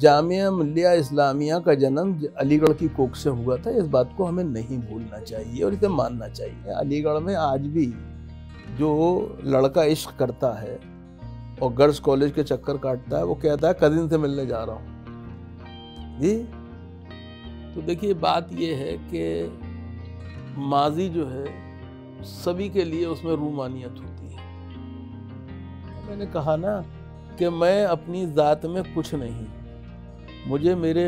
जामिया मिलिया इस्लामिया का जन्म अलीगढ़ की कोख से हुआ था इस बात को हमें नहीं भूलना चाहिए और इसे मानना चाहिए अलीगढ़ में आज भी जो लड़का इश्क करता है और गर्ल्स कॉलेज के चक्कर काटता है वो कहता है कजिन से मिलने जा रहा हूँ जी तो देखिए बात ये है कि माजी जो है सभी के लिए उसमें रूमानियत होती है मैंने कहा ना कि मैं अपनी ज़ात में कुछ नहीं मुझे मेरे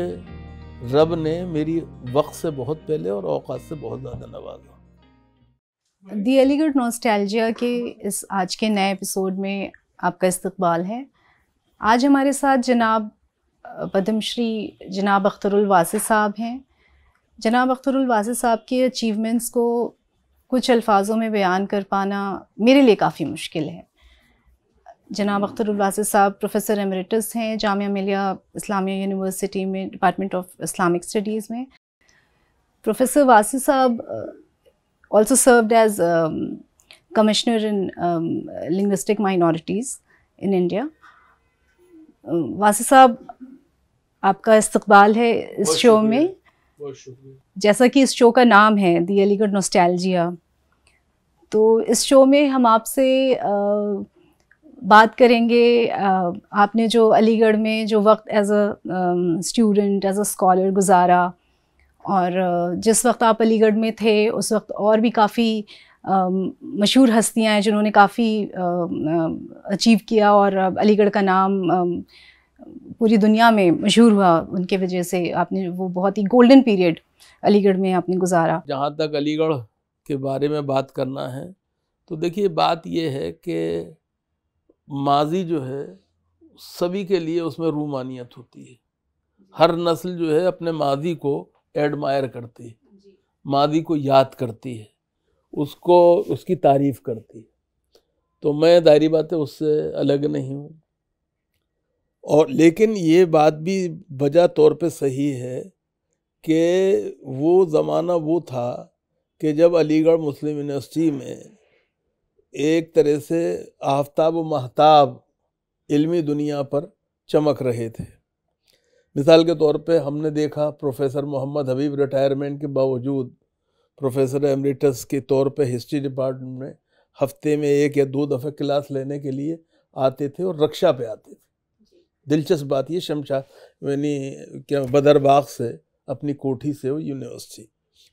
रब ने मेरी वक्त से बहुत पहले और औकात से बहुत ज़्यादा नवाजा दी अलीगढ़ नोस्टैल्जिया के इस आज के नए एपिसोड में आपका इस्तकबाल है आज हमारे साथ जनाब पद्मश्री जनाब अख्तरुल साहब हैं जनाब अख्तरुल साहब के अचीवमेंट्स को कुछ अल्फाजों में बयान कर पाना मेरे लिए काफ़ी मुश्किल है जनाब अख्तर वाजिद साहब प्रोफेसर एमरेटस हैं जामिया मिलिया इस्लामिया यूनिवर्सिटी में डिपार्टमेंट ऑफ इस्लामिक स्टडीज़ में प्रोफेसर वासी साहब also served as commissioner in linguistic minorities in India Wasi साहब आपका इस्तबाल है इस शो में जैसा कि इस शो का नाम है दी अलीगढ़ नोस्टैल्जिया तो इस शो में हम आपसे uh, बात करेंगे आपने जो अलीगढ़ में जो वक्त as a student as a scholar गुजारा और जिस वक्त आप अलीगढ़ में थे उस वक्त और भी काफ़ी um, मशहूर हस्तियां हैं जिन्होंने काफ़ी अचीव किया और अलीगढ़ का नाम पूरी दुनिया में मशहूर हुआ उनके वजह से आपने वो बहुत ही गोल्डन पीरियड अलीगढ़ में आपने गुजारा जहाँ तक अलीगढ़ के बारे में बात करना है तो देखिए बात यह है कि माजी जो है सभी के लिए उसमें रूमानियत होती है हर नस्ल जो है अपने माजी को एडमायर करती है माजी को याद करती है उसको उसकी तारीफ़ करती है तो मैं दायरी बातें उससे अलग नहीं हूँ और लेकिन ये बात भी बजा तौर पे सही है कि वो ज़माना वो था कि जब अलीगढ़ मुस्लिम यूनिवर्सिटी में एक तरह से आफ्ताब व महताब इल्मी दुनिया पर चमक रहे थे मिसाल के तौर पे हमने देखा प्रोफेसर मोहम्मद हबीब रिटायरमेंट के बावजूद प्रोफेसर एमरिटस के तौर पे हिस्ट्री डिपार्टमेंट में हफ्ते में एक या दो दफ़े क्लास लेने के लिए आते थे और रक्षा पे आते थे दिलचस्प बात ये शमशा यानी क्या बदरबाग से अपनी कोठी से वो यूनिवर्सिटी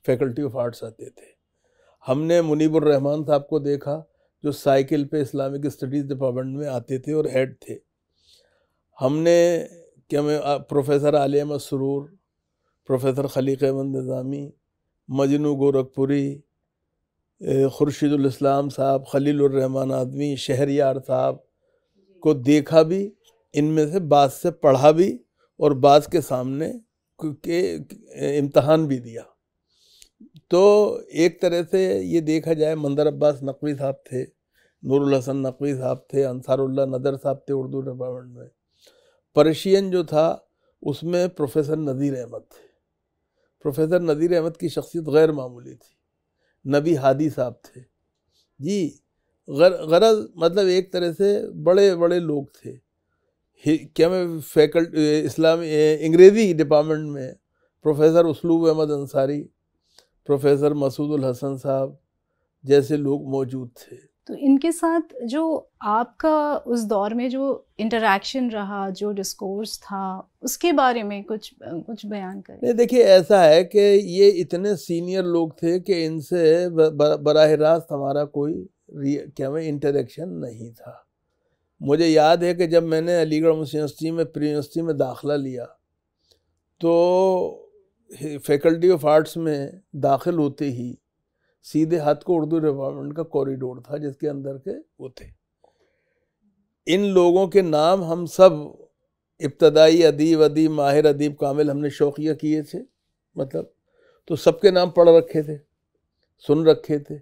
फैकल्टी ऑफ आर्ट्स आते थे हमने मुनीबुर रहमान साहब को देखा जो साइकिल पे इस्लामिक स्टडीज़ डिपार्टमेंट में आते थे और हेड थे हमने क्या मैं प्रोफेसर आलिया मसरूर प्रोफेसर खलीक अहमद निज़ामी मजनू गोरखपुरी खुर्शीदुल्स्लाम साहब खलीलरहमान आदमी शहरियार साहब को देखा भी इनमें से बात से पढ़ा भी और बाद के सामने के इम्तहान भी दिया तो एक तरह से ये देखा जाए मंदर अब्बास नकवी साहब थे नूरुल हसन नकवी साहब थे अंसारुल्ला नदर साहब थे उर्दू डिपार्टमेंट में परशियन जो था उसमें प्रोफेसर नज़ीर अहमद थे प्रोफेसर नज़ीर अहमद की शख्सियत गैर मामूली थी नबी हादी साहब थे जी गरज मतलब एक तरह से बड़े बड़े लोग थे क्या मैं फैकल्टी इस्लामी अंग्रेजी डिपार्टमेंट में प्रोफेसर उसलूब अहमद अंसारी प्रोफेसर मसूदुल हसन साहब जैसे लोग मौजूद थे तो इनके साथ जो आपका उस दौर में जो इंटरेक्शन रहा जो डिस्कोर्स था उसके बारे में कुछ कुछ बयान करें नहीं देखिए ऐसा है कि ये इतने सीनियर लोग थे कि इनसे बराह रास्त हमारा कोई क्या मैं इंटरेक्शन नहीं था मुझे याद है कि जब मैंने अलीगढ़ मुस्लिम यूनिवर्सिटी में प्री यूनिवर्सिटी में दाखिला लिया तो फैकल्टी ऑफ आर्ट्स में दाखिल होते ही सीधे हाथ को उर्दू डिपार्टमेंट का कॉरिडोर था जिसके अंदर के वो थे इन लोगों के नाम हम सब इब्तदाई अदीब अदीब माहिर अदीब कामिल हमने शौकिया किए थे मतलब तो सबके नाम पढ़ रखे थे सुन रखे थे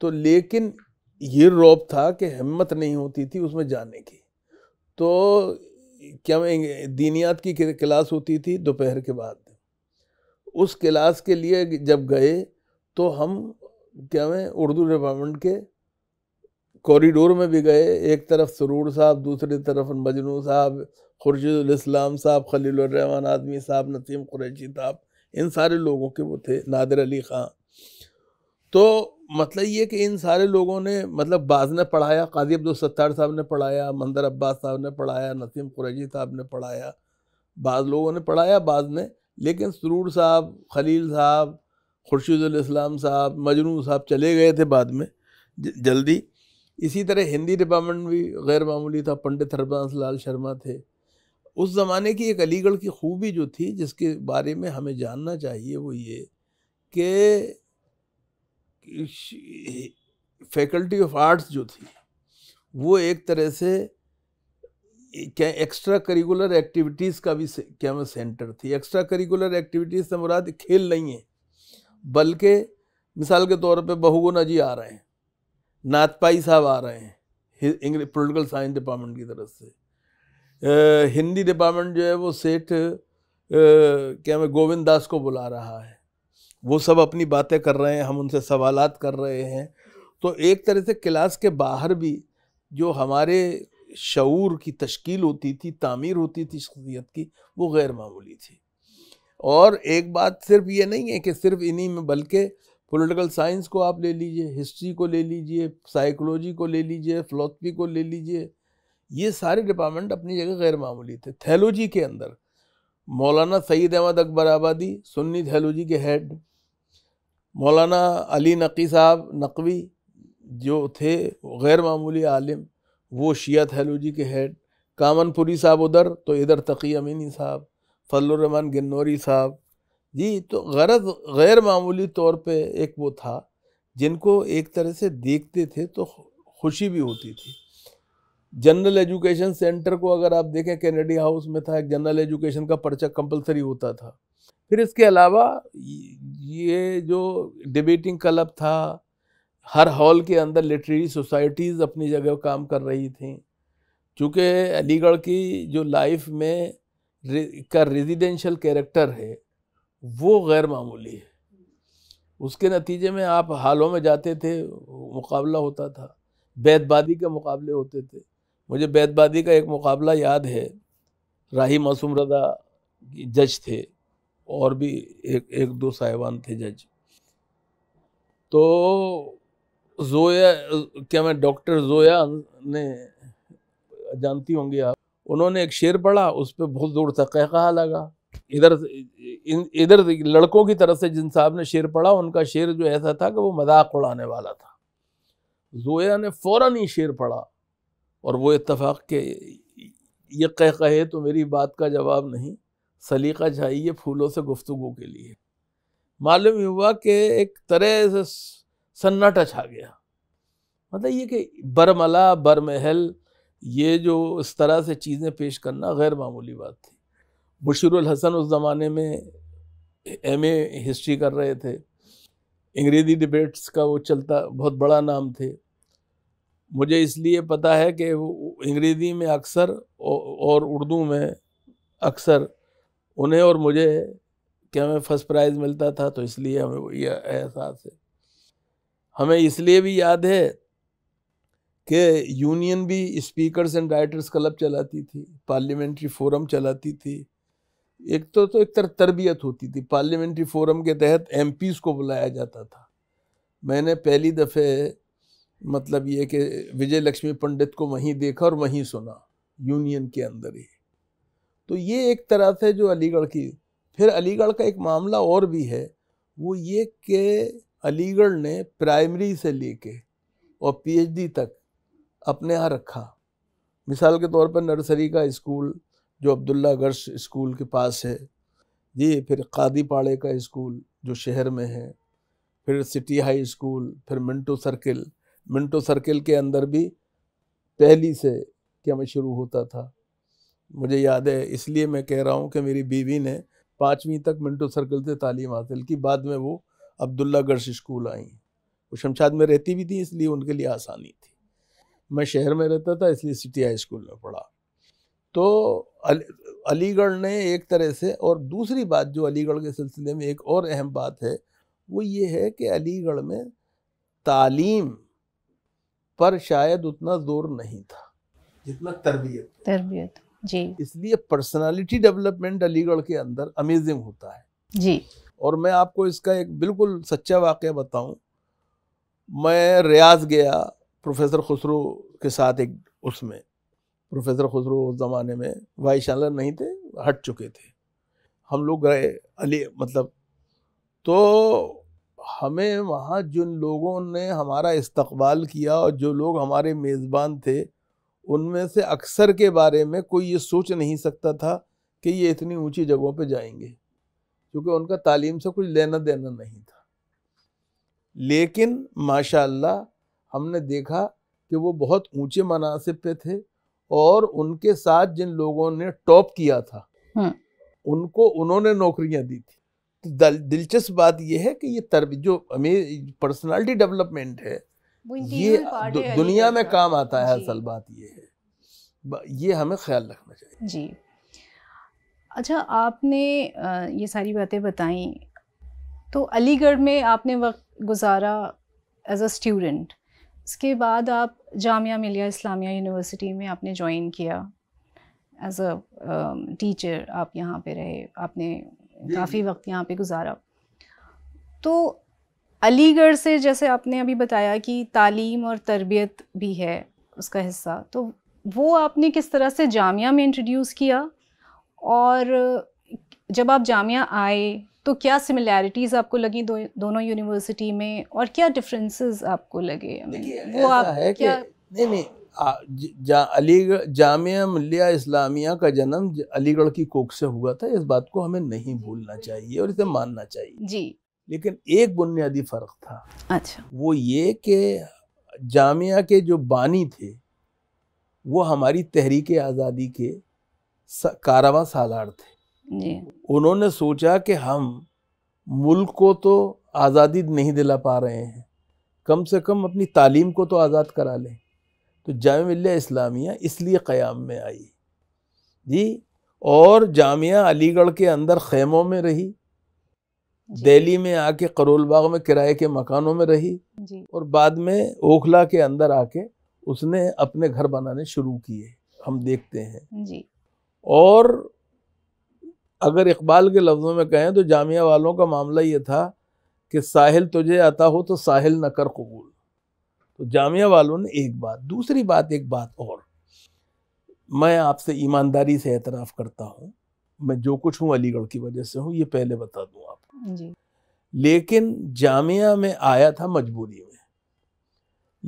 तो लेकिन ये रोब था कि हिम्मत नहीं होती थी उसमें जाने की तो क्या दीनियात की क्लास होती थी दोपहर के बाद उस क्लास के लिए जब गए तो हम क्या है उर्दू डिपार्टमेंट के कॉरिडोर में भी गए एक तरफ सरूर साहब दूसरी तरफ मजनू साहब खुर्शदुल्स्लाम साहब रहमान आदमी साहब नसीम कुरैशी साहब इन सारे लोगों के वो थे नादिर अली ख़ान तो मतलब ये कि इन सारे लोगों ने मतलब बाज़ ने पढ़ाया काजी अब्दुलसत्तार साहब ने पढ़ाया मंदर अब्बास साहब ने पढ़ाया नसीम कुरैशी साहब ने पढ़ाया बाज़ लोगों ने पढ़ाया बाज़ ने लेकिन सरूर साहब खलील साहब खुर्शीदुल्स्लाम साहब मजनू साहब चले गए थे बाद में जल्दी इसी तरह हिंदी डिपार्टमेंट भी गैर मामूली था पंडित हरबंस लाल शर्मा थे उस ज़माने की एक अलीगढ़ की खूबी जो थी जिसके बारे में हमें जानना चाहिए वो ये कि फैकल्टी ऑफ आर्ट्स जो थी वो एक तरह से क्या एक्स्ट्रा करिकुलर एक्टिविटीज़ का भी क्या मैं सेंटर थी एक्स्ट्रा करिकुलर एक्टिविटीज़ से मुराद खेल नहीं है बल्कि मिसाल के तौर पे बहुगुना जी आ रहे हैं नाथपाई साहब आ रहे हैं इंग्लिश पोलिटिकल साइंस डिपार्टमेंट की तरफ से हिंदी डिपार्टमेंट जो है वो सेठ क्या मैं गोविंद दास को बुला रहा है वो सब अपनी बातें कर रहे हैं हम उनसे सवालत कर रहे हैं तो एक तरह से क्लास के बाहर भी जो हमारे शूर की तश्कील होती थी तामीर होती थी शख्सियत की वो गैर मामूली थी और एक बात सिर्फ ये नहीं है कि सिर्फ इन्हीं में बल्कि पॉलिटिकल साइंस को आप ले लीजिए हिस्ट्री को ले लीजिए साइकोलॉजी को ले लीजिए फ़िलासफ़ी को ले लीजिए ये सारे डिपार्टमेंट अपनी जगह गैर मामूली थे थैलोजी के अंदर मौलाना सईद अहमद अकबर आबादी सुन्नी थैलोजी के हेड मौलाना अली नकी साहब नकवी जो थे गैर मामूली आलिम वो शिया थैलोजी के हेड कामनपुरी साहब उधर तो इधर तकी अमीनी साहब फजलरहमान गन्नौरी साहब जी तो गरज गैर मामूली तौर पे एक वो था जिनको एक तरह से देखते थे तो खुशी भी होती थी जनरल एजुकेशन सेंटर को अगर आप देखें कैनेडी हाउस में था एक जनरल एजुकेशन का पर्चा कंपलसरी होता था फिर इसके अलावा ये जो डिबेटिंग क्लब था हर हॉल के अंदर लिटरेरी सोसाइटीज़ अपनी जगह काम कर रही थी चूँकि अलीगढ़ की जो लाइफ में रे, का रेजिडेंशल कैरेक्टर है वो गैर मामूली है उसके नतीजे में आप हालों में जाते थे मुकाबला होता था बैतबादी के मुकाबले होते थे मुझे बैतबादी का एक मुकाबला याद है राही मासूम रदा जज थे और भी एक एक दो साहिबान थे जज तो जोया क्या मैं डॉक्टर जोया ने जानती होंगी आप उन्होंने एक शेर पढ़ा उस पर बहुत दूर तक कहा लगा इधर इधर लड़कों की तरफ से जिन साहब ने शेर पढ़ा उनका शेर जो ऐसा था कि वो मजाक उड़ाने वाला था जोया ने फ़ौर ही शेर पढ़ा और वो इतफाक़ के ये कह कहे तो मेरी बात का जवाब नहीं सलीका चाहिए फूलों से गुफ्तु के लिए मालूम हुआ कि एक तरह से सन्नाटा छा गया मतलब ये कि बरमला बरमहल ये जो इस तरह से चीज़ें पेश करना गैर मामूली बात थी मुशर हसन उस ज़माने में एम हिस्ट्री कर रहे थे अंग्रेज़ी डिबेट्स का वो चलता बहुत बड़ा नाम थे मुझे इसलिए पता है कि अंग्रेज़ी में अक्सर और उर्दू में अक्सर उन्हें और मुझे क्या हमें फर्स्ट प्राइज़ मिलता था तो इसलिए हमें ये एहसास है हमें इसलिए भी याद है कि यूनियन भी स्पीकर्स एंड राइटर्स क्लब चलाती थी पार्लियामेंट्री फोरम चलाती थी एक तो तो एक तरह तरबियत होती थी पार्लियामेंट्री फोरम के तहत एम को बुलाया जाता था मैंने पहली दफ़े मतलब ये कि विजय लक्ष्मी पंडित को वहीं देखा और वहीं सुना यूनियन के अंदर ही तो ये एक तरह से जो अलीगढ़ की फिर अलीगढ़ का एक मामला और भी है वो ये कि अलीगढ़ ने प्राइमरी से लेके और पीएचडी तक अपने यहाँ रखा मिसाल के तौर पर नर्सरी का स्कूल जो अब्दुल्ला गर्श स्कूल के पास है जी फिर कादी पाड़े का स्कूल जो शहर में है फिर सिटी हाई स्कूल फिर मिंटो सर्किल मिंटो सर्किल के अंदर भी पहली से क्या मैं शुरू होता था मुझे याद है इसलिए मैं कह रहा हूँ कि मेरी बीवी ने पाँचवीं तक मिंटो सर्कल से तालीम हासिल की बाद में वो अब्दुल्ला से स्कूल आई वो शमशाद में रहती भी थी इसलिए उनके लिए आसानी थी मैं शहर में रहता था इसलिए सिटी हाई स्कूल में पढ़ा तो अलीगढ़ ने एक तरह से और दूसरी बात जो अलीगढ़ के सिलसिले में एक और अहम बात है वो ये है कि अलीगढ़ में तालीम पर शायद उतना ज़ोर नहीं था जितना तरबियत तरबियत जी इसलिए पर्सनालिटी डेवलपमेंट अलीगढ़ के अंदर अमेजिंग होता है जी और मैं आपको इसका एक बिल्कुल सच्चा वाक़ बताऊं मैं रियाज गया प्रोफेसर खुसरो के साथ एक उसमें प्रोफेसर खुसरो उस ज़माने में वाई शालर नहीं थे हट चुके थे हम लोग गए अली मतलब तो हमें वहाँ जिन लोगों ने हमारा इस्तकबाल किया और जो लोग हमारे मेज़बान थे उनमें से अक्सर के बारे में कोई ये सोच नहीं सकता था कि ये इतनी ऊंची जगहों पे जाएंगे क्योंकि उनका तालीम से कुछ लेना देना नहीं था लेकिन माशाल्लाह हमने देखा कि वो बहुत ऊंचे मनासिब पे थे और उनके साथ जिन लोगों ने टॉप किया था हम्म। उनको उन्होंने नौकरियां दी थी तो दिलचस्प बात यह है कि ये तरब जो अमीर पर्सनालिटी डेवलपमेंट है ये दु, दुनिया में काम आता है असल बात ये है ये हमें ख्याल रखना चाहिए जी अच्छा आपने ये सारी बातें बताई तो अलीगढ़ में आपने वक्त गुजारा एज अ स्टूडेंट इसके बाद आप जामिया मिलिया इस्लामिया यूनिवर्सिटी में आपने ज्वाइन किया एज अ टीचर आप यहाँ पे रहे आपने काफ़ी वक्त यहाँ पे गुजारा तो अलीगढ़ से जैसे आपने अभी बताया कि तालीम और तरबियत भी है उसका हिस्सा तो वो आपने किस तरह से जामिया में इंट्रोड्यूस किया और जब आप जामिया आए तो क्या सिमिलैरिटीज़ आपको लगी दो, दोनों यूनिवर्सिटी में और क्या डिफरेंसेस आपको लगे वो आप है क्या नहीं नहीं जा, अलीगढ़ जामिया मिलिया इस्लामिया का जन्म अलीगढ़ की कोख से हुआ था इस बात को हमें नहीं भूलना चाहिए और इसे मानना चाहिए जी लेकिन एक बुनियादी फ़र्क था अच्छा वो ये कि जामिया के जो बानी थे वो हमारी तहरीक आज़ादी के कारावा सालार थे उन्होंने सोचा कि हम मुल्क को तो आज़ादी नहीं दिला पा रहे हैं कम से कम अपनी तालीम को तो आज़ाद करा लें तो जाम इस्लामिया इसलिए क़याम में आई जी और जामिया अलीगढ़ के अंदर खेमों में रही दिल्ली में आके करोल बाग में किराए के मकानों में रही और बाद में ओखला के अंदर आके उसने अपने घर बनाने शुरू किए हम देखते हैं जी और अगर इकबाल के लफ्ज़ों में कहें तो जामिया वालों का मामला ये था कि साहिल तुझे आता हो तो साहिल न कर कबूल तो जामिया वालों ने एक बात दूसरी बात एक बात और मैं आपसे ईमानदारी से एतराफ़ करता हूँ मैं जो कुछ हूँ अलीगढ़ की वजह से हूँ ये पहले बता दूँ आपको लेकिन जामिया में आया था मजबूरी में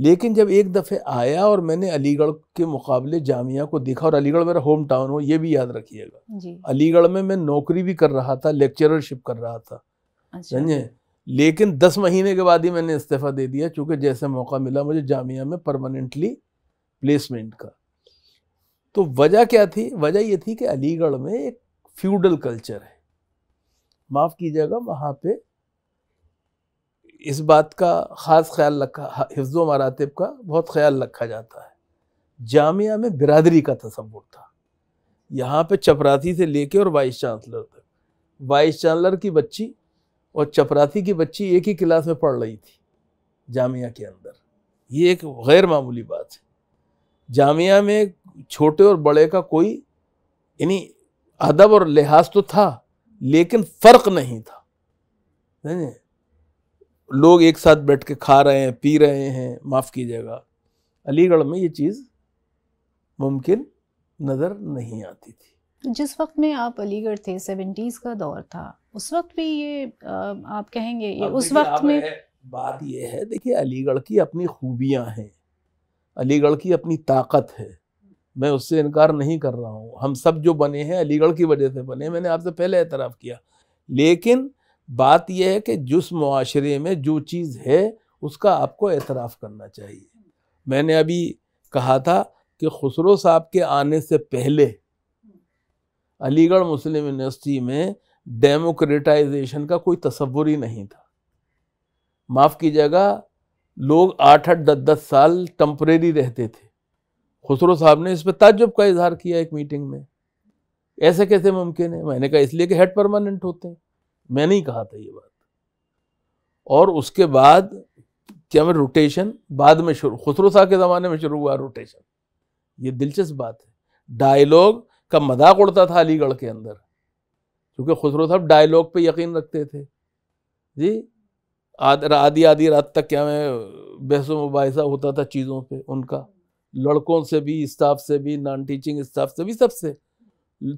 लेकिन जब एक दफ़े आया और मैंने अलीगढ़ के मुकाबले जामिया को देखा और अलीगढ़ मेरा होम टाउन हो ये भी याद रखिएगा अलीगढ़ में मैं नौकरी भी कर रहा था लेक्चररशिप कर रहा था अच्छा। समझे अच्छा। लेकिन दस महीने के बाद ही मैंने इस्तीफ़ा दे दिया क्योंकि जैसे मौका मिला मुझे जामिया में परमानेंटली प्लेसमेंट का तो वजह क्या थी वजह ये थी कि अलीगढ़ में एक फ्यूडल कल्चर है माफ़ कीजिएगा वहाँ पे इस बात का ख़ास ख्याल रखा हिफ्ज़ मरातब का बहुत ख्याल रखा जाता है जामिया में बिरादरी का तस्वुर था यहाँ पे चपरासी से लेके और वाइस चांसलर तक वाइस चांसलर की बच्ची और चपरासी की बच्ची एक ही क्लास में पढ़ रही थी जामिया के अंदर ये एक गैर मामूली बात है जामिया में छोटे और बड़े का कोई यानी अदब और लिहाज तो था लेकिन फ़र्क नहीं था नहीं? लोग एक साथ बैठ के खा रहे हैं पी रहे हैं माफ़ कीजिएगा अलीगढ़ में ये चीज़ मुमकिन नज़र नहीं आती थी जिस वक्त में आप अलीगढ़ थे सेवेंटीज़ का दौर था उस वक्त भी ये आप कहेंगे ये उस वक्त में बात यह है देखिए अलीगढ़ की अपनी खूबियां हैं अलीगढ़ की अपनी ताकत है मैं उससे इनकार नहीं कर रहा हूँ हम सब जो बने हैं अलीगढ़ की वजह से बने मैंने आपसे पहले एतराफ़ किया लेकिन बात यह है कि जिस माशरे में जो चीज़ है उसका आपको एतराफ़ करना चाहिए मैंने अभी कहा था कि खुसरो साहब के आने से पहले अलीगढ़ मुस्लिम यूनिवर्सिटी में डेमोक्रेटाइजेशन का कोई तस्वुर ही नहीं था माफ़ कीजिएगा लोग आठ आठ दस दस साल टम्परेरी रहते थे खुसरो साहब ने इस पर ताजुब का इजहार किया एक मीटिंग में ऐसे कैसे मुमकिन है मैंने कहा इसलिए कि हेड परमानेंट होते हैं मैंने ही कहा था ये बात और उसके बाद क्या मैं रोटेशन बाद में शुरू खुसरो शाह के ज़माने में शुरू हुआ रोटेशन ये दिलचस्प बात है डायलॉग का मजाक उड़ता था अलीगढ़ के अंदर क्योंकि खुसरो साहब डायलॉग पे यकीन रखते थे जी आधी आधी रात तक क्या मैं बहस मुबाइसा होता था चीज़ों पे उनका लड़कों से भी स्टाफ से भी नॉन टीचिंग स्टाफ से भी सबसे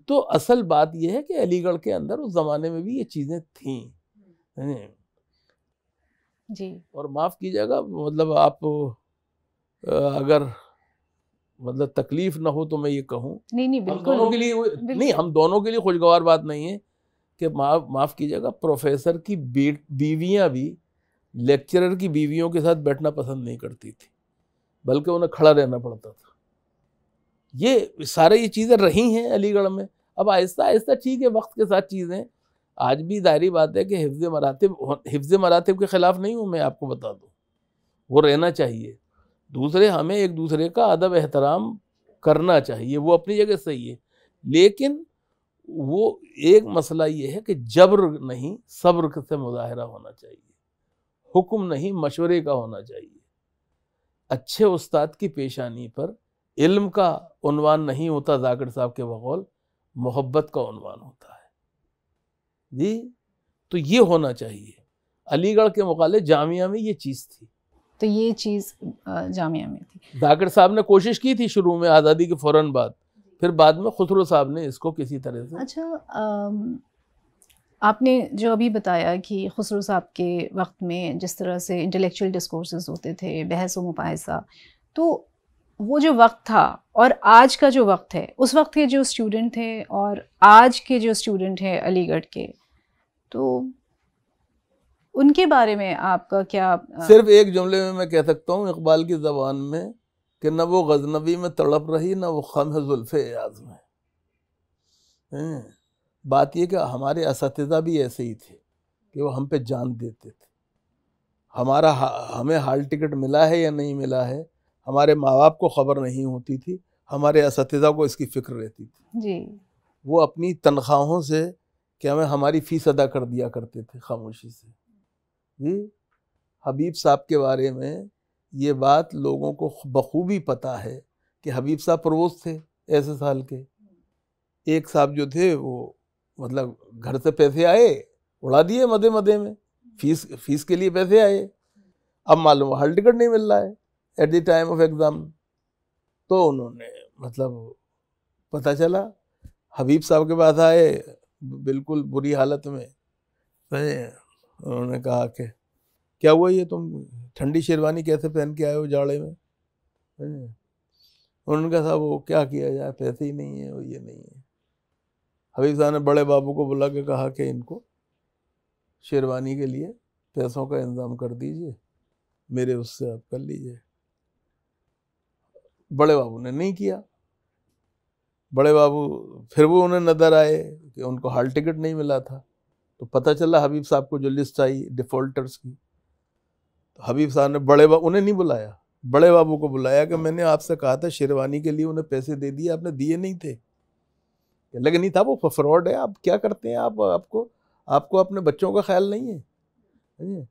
तो असल बात यह है कि अलीगढ़ के अंदर उस ज़माने में भी ये चीज़ें थी जी और माफ़ कीजिएगा मतलब आप अगर मतलब तकलीफ ना हो तो मैं ये कहूँ नहीं नहीं बिल्कुल दोनों के लिए नहीं हम दोनों के लिए खुशगवार बात नहीं है कि माफ माफ़ कीजिएगा प्रोफेसर की बीवियाँ भी लेक्चरर की बीवियों के साथ बैठना पसंद नहीं करती थी बल्कि उन्हें खड़ा रहना पड़ता था ये सारे ये चीज़ें रही हैं अलीगढ़ में अब आहिस्ता आहिस्ता ठीक है वक्त के साथ चीज़ें आज भी दायरी बात है कि हिफ्ज मरातब हिफ्ज मरातब के ख़िलाफ़ नहीं हूँ मैं आपको बता दूँ वो रहना चाहिए दूसरे हमें एक दूसरे का अदब एहतराम करना चाहिए वो अपनी जगह सही है लेकिन वो एक मसला ये है कि जबर नहीं सब्र से मुजाहरा होना चाहिए हुक्म नहीं मशवरे का होना चाहिए अच्छे उस्ताद की पेशानी पर इल्म का उन्वान नहीं होता जाकिर साहब के बकौल मोहब्बत का उन्वान होता है जी तो ये होना चाहिए अलीगढ़ के मुकाले जामिया में ये चीज़ थी तो ये चीज़ जामिया में थी जाकिर साहब ने कोशिश की थी शुरू में आज़ादी के फ़ौर बाद फिर बाद में खुसरो साहब ने इसको किसी तरह से अच्छा आम... आपने जो अभी बताया कि खुसरो साहब के वक्त में जिस तरह से इंटेलेक्चुअल डिस्कोर्सेज होते थे बहस व मुबासा तो वो जो वक्त था और आज का जो वक्त है उस वक्त के जो स्टूडेंट थे और आज के जो स्टूडेंट हैं अलीगढ़ के तो उनके बारे में आपका क्या सिर्फ एक जुमले में मैं कह सकता हूँ इकबाल की जबान में कि न वो गजनबी में तड़प रही न वो खम है जुल्फ़ एज में बात यह कि हमारे इस भी ऐसे ही थे कि वो हम पे जान देते थे हमारा हमें हाल टिकट मिला है या नहीं मिला है हमारे माँ बाप को खबर नहीं होती थी हमारे इस को इसकी फिक्र रहती थी जी वो अपनी तनख्वाहों से क्या मैं हमारी फ़ीस अदा कर दिया करते थे खामोशी से जी हबीब साहब के बारे में ये बात लोगों को बखूबी पता है कि हबीब साहब प्रवोज थे ऐसे साल के एक साहब जो थे वो मतलब घर से पैसे आए उड़ा दिए मधे मधे में फीस फीस के लिए पैसे आए अब मालूम हॉल टिकट नहीं मिल रहा है at the time of exam तो उन्होंने मतलब पता चला हबीब साहब के पास आए बिल्कुल बुरी हालत में उन्होंने कहा कि क्या हुआ ये तुम ठंडी शेरवानी कैसे पहन के आए हो जाड़े में उन्होंने कहा साहब वो क्या किया जाए पैसे ही नहीं है और ये नहीं है हबीब साहब ने बड़े बाबू को बुला के कहा कि इनको शेरवानी के लिए पैसों का इंतज़ाम कर दीजिए मेरे उससे आप कर लीजिए बड़े बाबू ने नहीं किया बड़े बाबू फिर वो उन्हें नज़र आए कि उनको हॉल टिकट नहीं मिला था तो पता चला हबीब साहब को जो लिस्ट आई डिफ़ॉल्टर्स की तो हबीब साहब ने बड़े बाबू उन्हें नहीं बुलाया बड़े बाबू को बुलाया कि मैंने आपसे कहा था शेरवानी के लिए उन्हें पैसे दे दिए आपने दिए नहीं थे लगे नहीं था वो फ्रॉड है आप क्या करते हैं आप आपको आपको अपने बच्चों का ख्याल नहीं है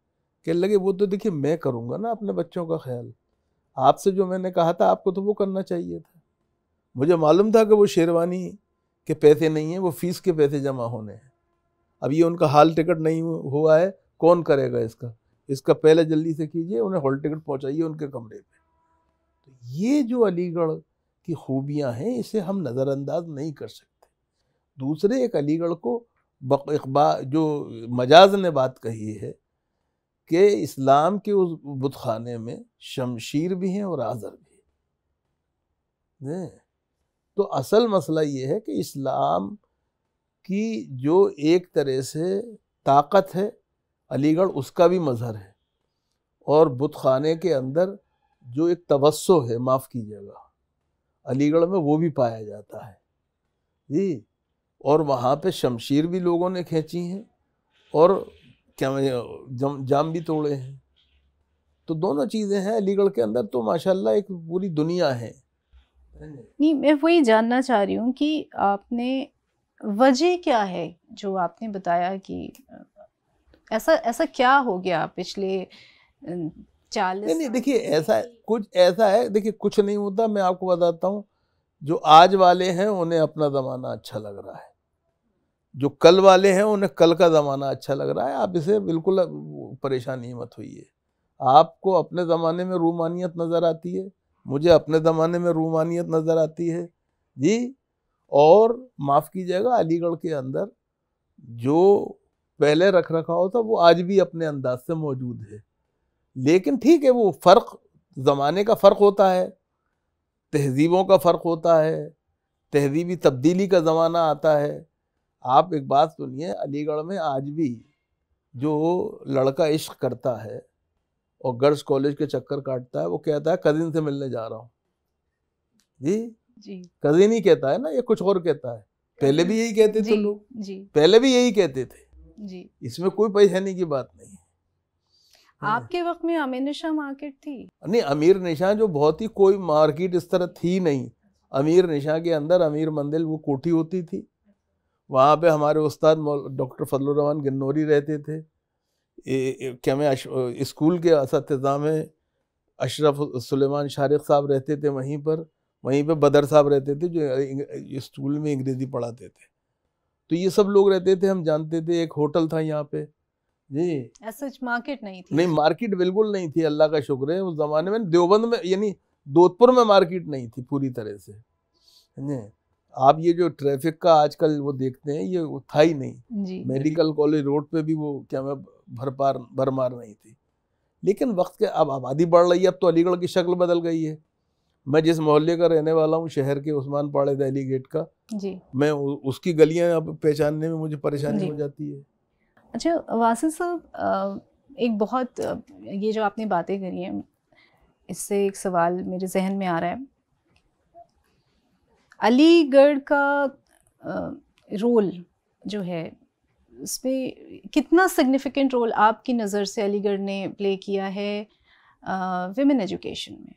कह लगे वो तो देखिए मैं करूँगा ना अपने बच्चों का ख्याल आपसे जो मैंने कहा था आपको तो वो करना चाहिए था मुझे मालूम था कि वो शेरवानी के पैसे नहीं हैं वो फीस के पैसे जमा होने हैं अब ये उनका हाल टिकट नहीं हुआ है कौन करेगा इसका इसका पहले जल्दी से कीजिए उन्हें हॉल टिकट पहुंचाइए उनके कमरे पे तो ये जो अलीगढ़ की खूबियां हैं इसे हम नज़रअंदाज नहीं कर सकते दूसरे एक अलीगढ़ को बकबा जो मजाज ने बात कही है कि इस्लाम के उस बुतखाने में शमशीर भी हैं और आज़र भी है तो असल मसला ये है कि इस्लाम की जो एक तरह से ताकत है अलीगढ़ उसका भी मज़हर है और बुतखाने के अंदर जो एक तवस्सो है माफ़ कीजिएगा अलीगढ़ में वो भी पाया जाता है जी और वहाँ पे शमशीर भी लोगों ने खींची हैं और क्या जम जाम भी तोड़े हैं तो दोनों चीज़ें हैं अलीगढ़ के अंदर तो माशाल्लाह एक पूरी दुनिया है नहीं मैं वही जानना चाह रही हूँ कि आपने वजह क्या है जो आपने बताया कि ऐसा ऐसा क्या हो गया पिछले चालीस नहीं, नहीं देखिए ऐसा कुछ ऐसा है देखिए कुछ नहीं होता मैं आपको बताता हूँ जो आज वाले हैं उन्हें अपना ज़माना अच्छा लग रहा है जो कल वाले हैं उन्हें कल का ज़माना अच्छा लग रहा है आप इसे बिल्कुल परेशानी मत है आपको अपने ज़माने में रूमानियत नज़र आती है मुझे अपने ज़माने में रूमानियत नज़र आती है जी और माफ़ कीजिएगा अलीगढ़ के अंदर जो पहले रख रखा होता वो आज भी अपने अंदाज से मौजूद है लेकिन ठीक है वो फ़र्क ज़माने का फ़र्क होता है तहज़ीबों का फ़र्क होता है तहज़ीबी तब्दीली का ज़माना आता है आप एक बात सुनिए अलीगढ़ में आज भी जो लड़का इश्क करता है और गर्ल्स कॉलेज के चक्कर काटता है वो कहता है कजिन से मिलने जा रहा हूँ जी जी कजिन ही कहता है ना ये कुछ और कहता है पहले भी यही कहते थे लोग जी पहले भी यही कहते थे जी इसमें कोई परेशानी की बात नहीं हाँ। आपके वक्त में अमीर निशा मार्केट थी नहीं अमीर निशा जो बहुत ही कोई मार्केट इस तरह थी नहीं अमीर निशा के अंदर अमीर मंदिर वो कोठी होती थी वहाँ पे हमारे उस्ताद डॉक्टर फजलान गन्नौरी रहते थे क्या मैं स्कूल के इसतः में अशरफ सुलेमान शारिक साहब रहते थे वहीं पर वहीं पे बदर साहब रहते थे जो स्कूल में अंग्रेज़ी पढ़ाते थे तो ये सब लोग रहते थे हम जानते थे एक होटल था यहाँ पे जी ऐसा मार्केट नहीं थी नहीं मार्केट बिल्कुल नहीं थी अल्लाह का शुक्र है उस ज़माने में देवबंद में यानी जोधपुर में मार्केट नहीं थी पूरी तरह से जी आप ये जो ट्रैफिक का आजकल वो देखते हैं ये था ही नहीं मेडिकल कॉलेज रोड पे भी वो क्या मैं भरपार भरमार नहीं थी लेकिन वक्त के अब आबादी बढ़ रही है अब तो अलीगढ़ की शक्ल बदल गई है मैं जिस मोहल्ले का रहने वाला हूँ शहर के उस्मान पाड़े दहली गेट का जी मैं उसकी गलियाँ अब पहचानने में मुझे परेशानी हो जाती है अच्छा वासिल साहब एक बहुत ये जो आपने बातें करी हैं इससे एक सवाल मेरे जहन में आ रहा है अलीगढ़ का रोल जो है उस पर कितना सिग्निफिकेंट रोल आपकी नज़र से अलीगढ़ ने प्ले किया है विमेन एजुकेशन में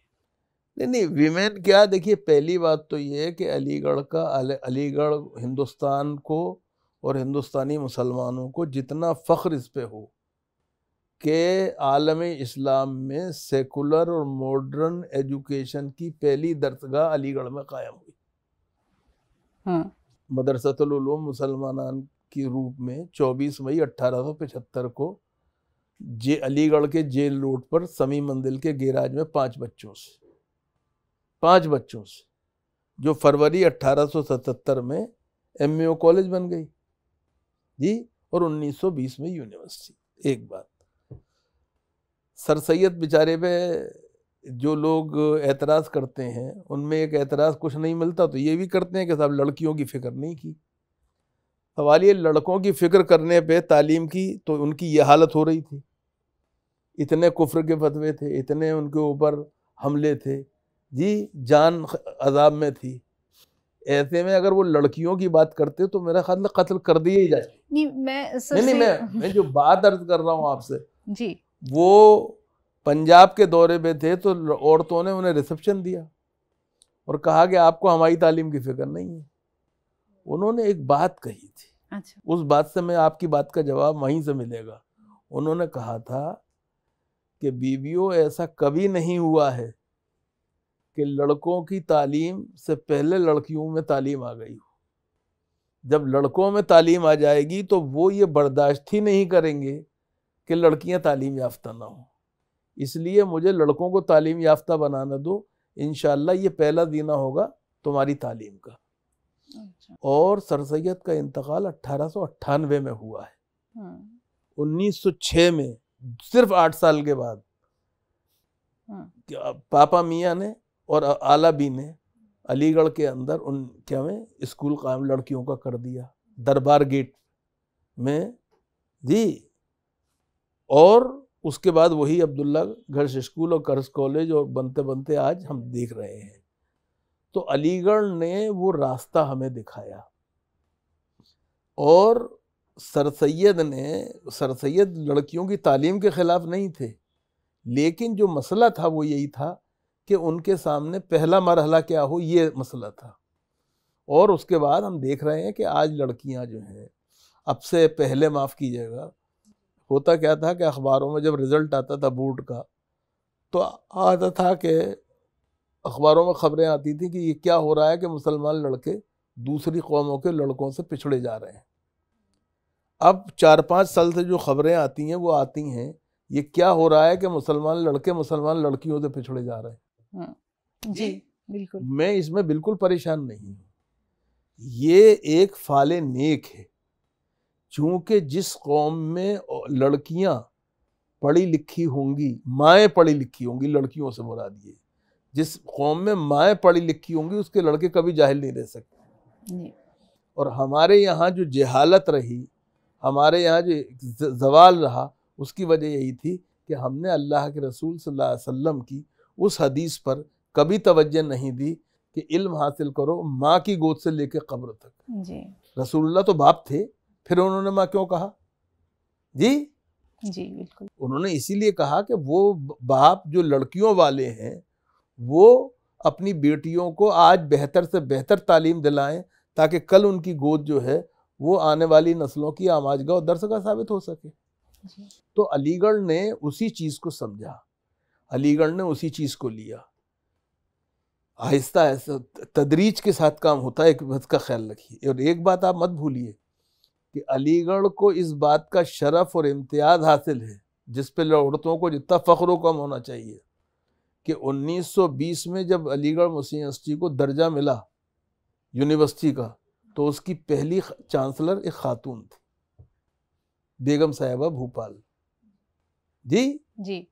नहीं नहीं वीमेन क्या देखिए पहली बात तो ये है कि अलीगढ़ का अलीगढ़ हिंदुस्तान को और हिंदुस्तानी मुसलमानों को जितना फ़ख्र इस पर हो कि आलम इस्लाम में सेकुलर और मॉडर्न एजुकेशन की पहली दरतगाह अलीगढ़ में कायम हुई हाँ। मदरसतलूम मुसलमान के रूप में 24 मई 1875 को जे अलीगढ़ के जेल रोड पर समी मंदिर के गैराज में पांच बच्चों से पांच बच्चों से जो फरवरी 1877 में एमएओ कॉलेज बन गई जी और 1920 में यूनिवर्सिटी एक बात सर सैयद बेचारे पे जो लोग एतराज़ करते हैं उनमें एक एतराज़ कुछ नहीं मिलता तो ये भी करते हैं कि साहब लड़कियों की फ़िक्र नहीं की सवाल ये लड़कों की फ़िक्र करने पे तालीम की तो उनकी ये हालत हो रही थी इतने कुफ्र के फतवे थे इतने उनके ऊपर हमले थे जी जान अजाब में थी ऐसे में अगर वो लड़कियों की बात करते तो मेरा ख्याल में कत्ल कर दिया ही जाए नहीं मैं नहीं, नहीं मैं मैं जो बात अर्ज कर रहा हूँ आपसे जी वो पंजाब के दौरे पे थे तो औरतों ने उन्हें रिसेप्शन दिया और कहा कि आपको हमारी तालीम की फिक्र नहीं है उन्होंने एक बात कही थी अच्छा। उस बात से मैं आपकी बात का जवाब वहीं से मिलेगा उन्होंने कहा था कि बीबीओ ऐसा कभी नहीं हुआ है कि लड़कों की तालीम से पहले लड़कियों में तालीम आ गई हो जब लड़कों में तालीम आ जाएगी तो वो ये बर्दाश्त ही नहीं करेंगे कि लड़कियां तालीम याफ्ता ना हों इसलिए मुझे लड़कों को तालीम याफ्ता बनाना दो इन ये पहला दीना होगा तुम्हारी तालीम का अच्छा। और सर सैद का इंतकाल अट्ठारह में हुआ है हाँ। उन्नीस सौ 1906 में सिर्फ आठ साल के बाद हाँ। पापा मियाँ ने और आला बी ने अलीगढ़ के अंदर उन क्या में स्कूल कायम लड़कियों का कर दिया दरबार गेट में जी और उसके बाद वही अब्दुल्ला घर से स्कूल और कर्ज कॉलेज और बनते बनते आज हम देख रहे हैं तो अलीगढ़ ने वो रास्ता हमें दिखाया और सर सैद ने सर सैद लड़कियों की तालीम के ख़िलाफ़ नहीं थे लेकिन जो मसला था वो यही था कि उनके सामने पहला मरहला क्या हो ये मसला था और उसके बाद हम देख रहे हैं कि आज लड़कियां जो हैं अब से पहले माफ़ कीजिएगा होता क्या था कि अखबारों में जब रिज़ल्ट आता था बोर्ड का तो आता था कि अखबारों में ख़बरें आती थी कि ये क्या हो रहा है कि मुसलमान लड़के दूसरी कौमों के लड़कों से पिछड़े जा रहे हैं अब चार पाँच साल से जो ख़बरें आती हैं वो आती हैं ये क्या हो रहा है कि मुसलमान लड़के मुसलमान लड़कियों से पिछड़े जा रहे हैं हाँ, जी बिल्कुल मैं इसमें बिल्कुल परेशान नहीं हूँ ये एक फाले नेक है चूँकि जिस कौम में लड़कियाँ पढ़ी लिखी होंगी माएँ पढ़ी लिखी होंगी लड़कियों से मुराद ये जिस कौम में माएँ पढ़ी लिखी होंगी उसके लड़के कभी जाहिल नहीं रह सकते और हमारे यहाँ जो जहालत रही हमारे यहाँ जो जवाल रहा उसकी वजह यही थी कि हमने अल्लाह के रसूल सल्लल्लाहु अलैहि वसल्लम की उस हदीस पर कभी तवज्जो नहीं दी कि इल्म हासिल करो माँ की गोद से लेकर कब्र तक जी रसूलुल्लाह तो बाप थे फिर उन्होंने मैं क्यों कहा जी जी बिल्कुल उन्होंने इसीलिए कहा कि वो बाप जो लड़कियों वाले हैं वो अपनी बेटियों को आज बेहतर से बेहतर तालीम दिलाएं ताकि कल उनकी गोद जो है वो आने वाली नस्लों की आमाजगा और दर्शगा साबित हो सके तो अलीगढ़ ने उसी चीज़ को समझा अलीगढ़ ने उसी चीज़ को लिया आहिस्ता आहिस्ता तदरीज के साथ काम होता है एक बात का ख्याल रखिए और एक बात आप मत भूलिए कि अलीगढ़ को इस बात का शरफ और इम्तियाज़ हासिल है जिस पर औरतों को जितना फ़ख्र कम होना चाहिए कि 1920 में जब अलीगढ़ मुस्लिम यूनिवर्सिटी को दर्जा मिला यूनिवर्सिटी का तो उसकी पहली चांसलर एक खातून थी बेगम साहिबा भोपाल जी जी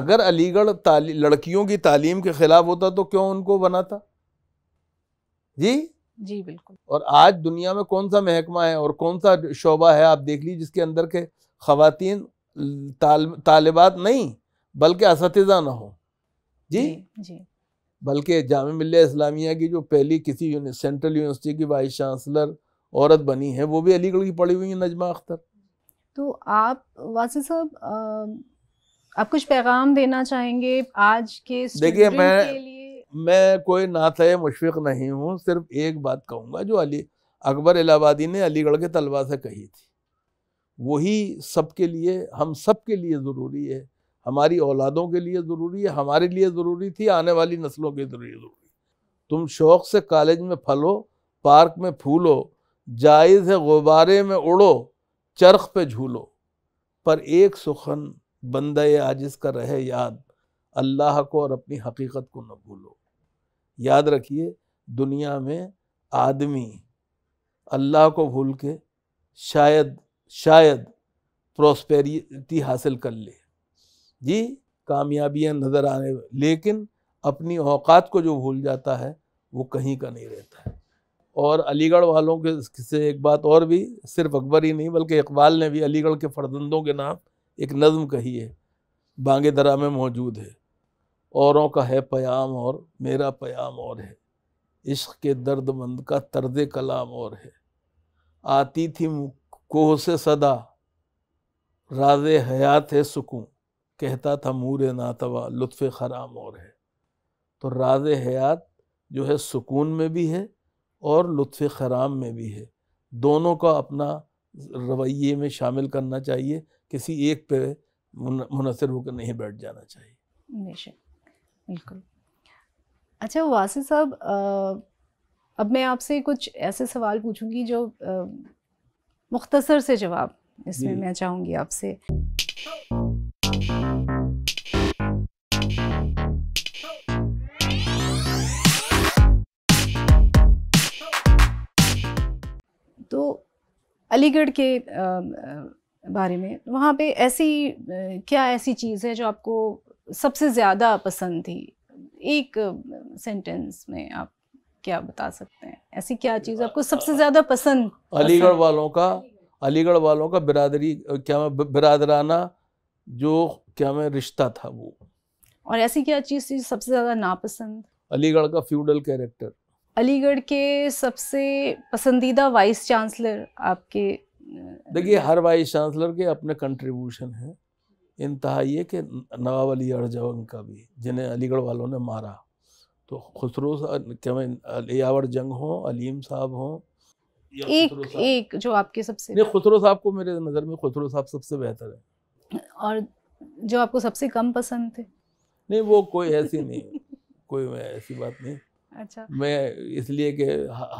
अगर अलीगढ़ लड़कियों की तालीम के खिलाफ होता तो क्यों उनको बनाता जी जी बिल्कुल और आज दुनिया में कौन सा महकमा है और कौन सा शोबा है आप देख लीजिए जिसके अंदर के खातन तालिबात नहीं बल्कि इसतजा ना हो जी जी, जी। बल्कि जाम मिल्ल इस्लामिया की जो पहली किसी यूनि, सेंट्रल यूनिवर्सिटी की वाइस चांसलर औरत बनी है वो भी अलीगढ़ की पढ़ी हुई है नजमा अख्तर तो आप वासी साहब आप कुछ पैगाम देना चाहेंगे आज के देखिए मैं मैं कोई नात मुशफ़ नहीं हूँ सिर्फ एक बात कहूँगा जो अली अकबर इलाहाबादी ने अलीगढ़ के तलबा से कही थी वही सब के लिए हम सब के लिए ज़रूरी है हमारी औलादों के लिए ज़रूरी है हमारे लिए ज़रूरी थी आने वाली नस्लों के लिए ज़रूरी तुम शौक़ से कॉलेज में फलो पार्क में फूलो जायज़ है गुब्बारे में उड़ो चरख पे झूलो पर एक सुखन बंद आजिज़ का रहे याद अल्लाह को और अपनी हकीकत को न भूलो याद रखिए दुनिया में आदमी अल्लाह को भूल के शायद शायद प्रॉस्पेरिटी हासिल कर ले जी कामयाबियां नज़र आने लेकिन अपनी औकात को जो भूल जाता है वो कहीं का नहीं रहता है और अलीगढ़ वालों के से एक बात और भी सिर्फ अकबर ही नहीं बल्कि इकबाल ने भी अलीगढ़ के फर्जंदों के नाम एक नज़म कही है बांगे दरा में मौजूद है औरों का है प्याम और मेरा प्याम और है इश्क के दर्दमंद का तर्द कलाम और है आती थी कोह से सदा राज हयात है सुकून कहता था मूर नातवा लुत्फ़ ख़राम और है तो राज हयात जो है सुकून में भी है और लुत्फ़ ख़राम में भी है दोनों का अपना रवैये में शामिल करना चाहिए किसी एक पे मुनसर होकर नहीं बैठ जाना चाहिए बिल्कुल अच्छा वासी साहब अब मैं आपसे कुछ ऐसे सवाल पूछूंगी जो मुख्तसर से जवाब इसमें मैं चाहूंगी आपसे तो अलीगढ़ के बारे में वहाँ पे ऐसी क्या ऐसी चीज़ है जो आपको सबसे ज़्यादा पसंद थी एक सेंटेंस में आप क्या बता सकते हैं ऐसी क्या चीज़ आपको सबसे ज़्यादा पसंद अलीगढ़ वालों का अलीगढ़ वालों का बिरादरी क्या मैं बिरादराना जो क्या मैं रिश्ता था वो और ऐसी क्या चीज़ थी सबसे ज़्यादा नापसंद अलीगढ़ का फ्यूडल कैरेक्टर अलीगढ़ के सबसे पसंदीदा वाइस चांसलर आपके देखिए हर वाइस चांसलर के अपने कंट्रीब्यूशन हैं इंतहा ये कि नवाब अली अड़जवंग का भी जिन्हें अलीगढ़ वालों ने मारा तो खुसरो अलियावर जंग हो अलीम साहब हो एक एक जो आपके सबसे नहीं खुसरो साहब को मेरे नज़र में खुसरो साहब सबसे बेहतर है और जो आपको सबसे कम पसंद थे नहीं वो कोई ऐसी नहीं कोई ऐसी बात नहीं अच्छा मैं इसलिए कि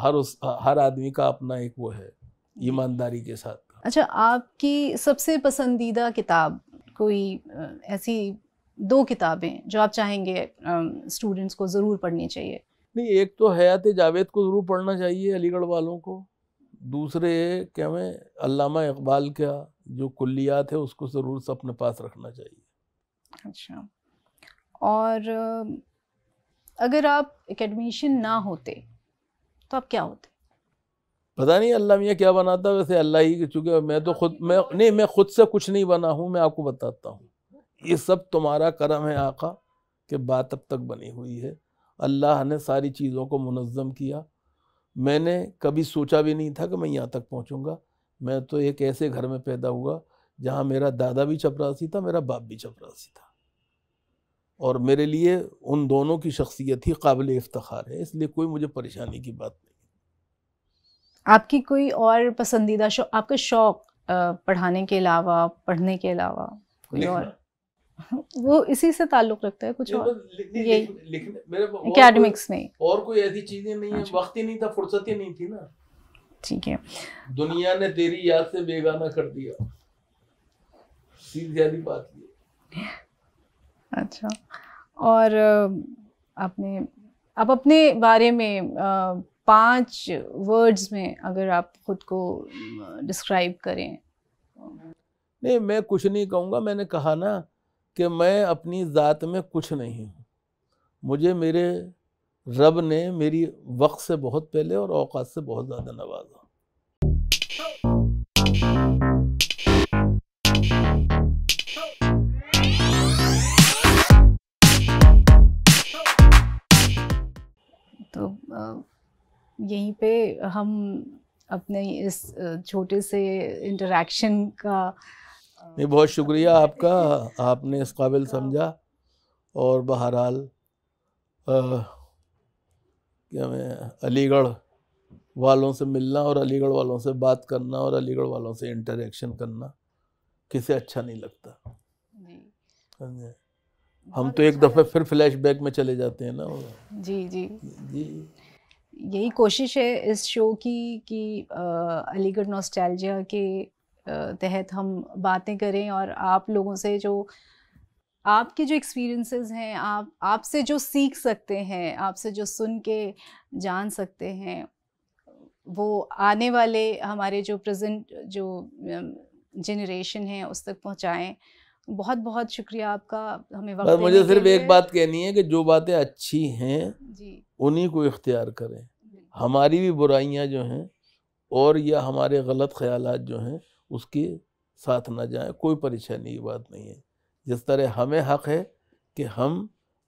हर उस हर आदमी का अपना एक वो है ईमानदारी के साथ अच्छा आपकी सबसे पसंदीदा किताब कोई ऐसी दो किताबें जो आप चाहेंगे स्टूडेंट्स को ज़रूर पढ़नी चाहिए नहीं एक तो हयात जावेद को ज़रूर पढ़ना चाहिए अलीगढ़ वालों को दूसरे क्या मैं अलामा इकबाल का जो कुलियात है उसको ज़रूर अपने पास रखना चाहिए अच्छा और अगर आप एकेडमिशन ना होते तो आप क्या होते पता नहीं अल्लाह मियाँ क्या बनाता है वैसे अल्लाह ही चूँकि मैं तो खुद मैं नहीं मैं खुद से कुछ नहीं बना हूँ मैं आपको बताता हूँ ये सब तुम्हारा करम है आका कि बात अब तक बनी हुई है अल्लाह ने सारी चीज़ों को मुनज़म किया मैंने कभी सोचा भी नहीं था कि मैं यहाँ तक पहुँचूँगा मैं तो एक ऐसे घर में पैदा हुआ जहाँ मेरा दादा भी चपरासी था मेरा बाप भी चपरासी था और मेरे लिए उन दोनों की शख्सियत ही काबिल इफ्तार है इसलिए कोई मुझे परेशानी की बात नहीं आपकी कोई और पसंदीदा शौक आपका शौक पढ़ाने के अलावा पढ़ने के अलावा कोई और वो इसी से ताल्लुक रखता है कुछ और में और कोई ऐसी चीजें नहीं है अच्छा। वक्त ही नहीं था फुर्सत ही नहीं थी ना ठीक है दुनिया ने तेरी याद से बेगाना कर दिया सीधी बात ये अच्छा और आपने आप अपने बारे में पांच वर्ड्स में अगर आप खुद को डिस्क्राइब करें नहीं मैं कुछ नहीं कहूँगा मैंने कहा ना कि मैं अपनी ज़ात में कुछ नहीं हूँ मुझे मेरे रब ने मेरी वक्त से बहुत पहले और औकात से बहुत ज़्यादा नवाजा तो यहीं पे हम अपने इस छोटे से इंटरेक्शन का नहीं बहुत शुक्रिया आपका आपने इस काबिल हाँ। समझा और बहरहाल क्या मैं अलीगढ़ वालों से मिलना और अलीगढ़ वालों से बात करना और अलीगढ़ वालों से इंटरेक्शन करना किसे अच्छा नहीं लगता समझे हाँ हम तो एक अच्छा दफ़े फिर फ्लैशबैक में चले जाते हैं ना जी जी जी यही कोशिश है इस शो की कि अलीगढ़ नॉस्टैल्जिया के तहत हम बातें करें और आप लोगों से जो आपके जो एक्सपीरियंसेस हैं आप आपसे जो सीख सकते हैं आपसे जो सुन के जान सकते हैं वो आने वाले हमारे जो प्रेजेंट जो जनरेशन है उस तक पहुंचाएं बहुत बहुत शुक्रिया आपका हमें वक्त मुझे सिर्फ एक बात कहनी है कि जो बातें अच्छी हैं उन्हीं को इख्तियार करें हमारी भी बुराइयाँ जो हैं और या हमारे गलत ख्याल जो हैं उसके साथ ना जाएं कोई परेशानी की बात नहीं है जिस तरह हमें हक़ है कि हम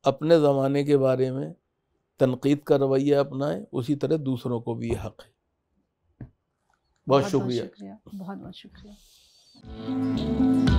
अपने ज़माने के बारे में तनकीद का रवैया अपनाएं उसी तरह दूसरों को भी हक़ है बहुत, बहुत शुक्रिया बहुत बहुत शुक्रिया